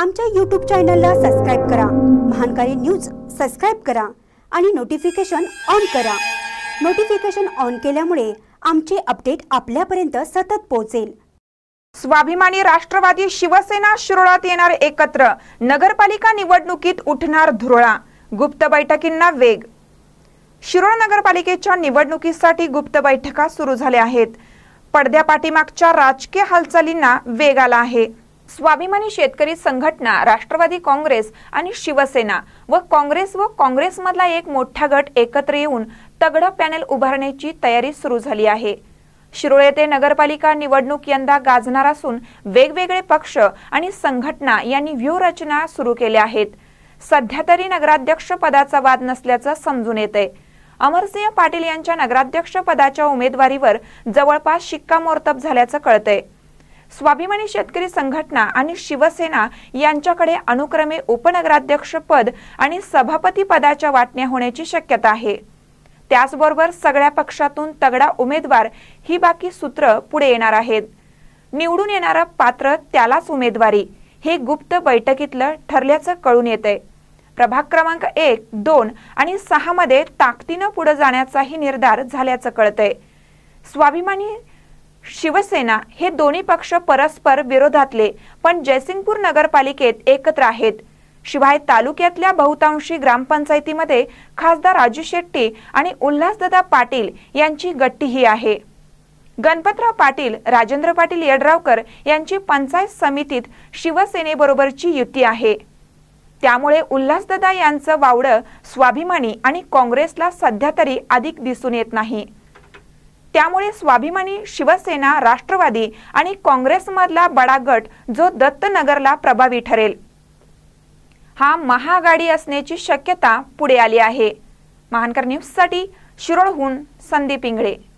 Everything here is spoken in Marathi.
आमच्या यूट्यूब चॅनलला सबस्क्राईब करा महानकारी न्यूज सबस्क्राईब करा आणि नोटिफिकेशन ऑन करा नोटिफिकेशन ऑन केल्यामुळे आमचे अपडेट आपल्यापर्यंत सतत पोहोचेल स्वाभिमानी राष्ट्रवादी शिवसेना शिरोळात येणार एकत्र नगरपालिका निवडणुकीत उठणार धुरोळा गुप्त बैठकींना वेग शिरोळ नगरपालिकेच्या निवडणुकीसाठी गुप्त बैठका सुरू झाल्या आहेत पडद्या पाठीमागच्या राजकीय हालचालींना वेग आला आहे स्वाभिमानी शेतकरी संघटना राष्ट्रवादी काँग्रेस आणि शिवसेना व काँग्रेस व काँग्रेसमधला एक मोठा गट एकत्र येऊन तगडं पॅनेल उभारण्याची तयारी सुरू झाली आहे शिरोळे येथे नगरपालिका निवडणूक यंदा गाजणार असून वेगवेगळे पक्ष आणि संघटना यांनी व्यूहरचना सुरू केल्या आहेत सध्या तरी नगराध्यक्ष पदाचा वाद नसल्याचं समजून येते अमरसिंह पाटील यांच्या नगराध्यक्ष पदाच्या उमेदवारीवर जवळपास शिक्कामोर्तब झाल्याचं कळतंय स्वाभिमानी शेतकरी संघटना आणि शिवसेना यांच्याकडे अनुक्रमे उपनगराध्यक्ष पद आणि सभापती पदाच्या वाटण्या होण्याची शक्यता आहे त्याचबरोबर सगळ्या पक्षातून तगडा उमेदवार ही बाकी सूत्र पुढे येणार आहेत निवडून येणारं पात्र त्यालाच उमेदवारी हे गुप्त बैठकीतलं ठरल्याचं कळून येतंय प्रभाग क्रमांक एक दोन आणि सहा मध्ये ताकदीनं पुढे जाण्याचाही निर्धार झाल्याचं कळतंय स्वाभिमानी शिवसेना हे दोन्ही पक्ष परस्पर विरोधातले पण जयसिंगपूर नगरपालिकेत एकत्र आहेत शिवाय तालुक्यातल्या बहुतांशी ग्रामपंचायतीमध्ये खासदार राजू शेट्टी आणि उल्हासदादा पाटील यांची गट्टीही आहे गणपतराव पाटील राजेंद्र पाटील येडरावकर यांची पंचायत समितीत शिवसेनेबरोबरची युती आहे त्यामुळे उल्हासदादा यांचं वावडं स्वाभिमानी आणि काँग्रेसला सध्या तरी अधिक दिसून येत नाही त्यामुळे स्वाभिमानी शिवसेना राष्ट्रवादी आणि काँग्रेसमधला बडा गट जो दत्तनगरला प्रभावी ठरेल हा महागाडी असण्याची शक्यता पुढे आली आहे महानकर न्यूजसाठी शिरोळहून संदीप इंगळे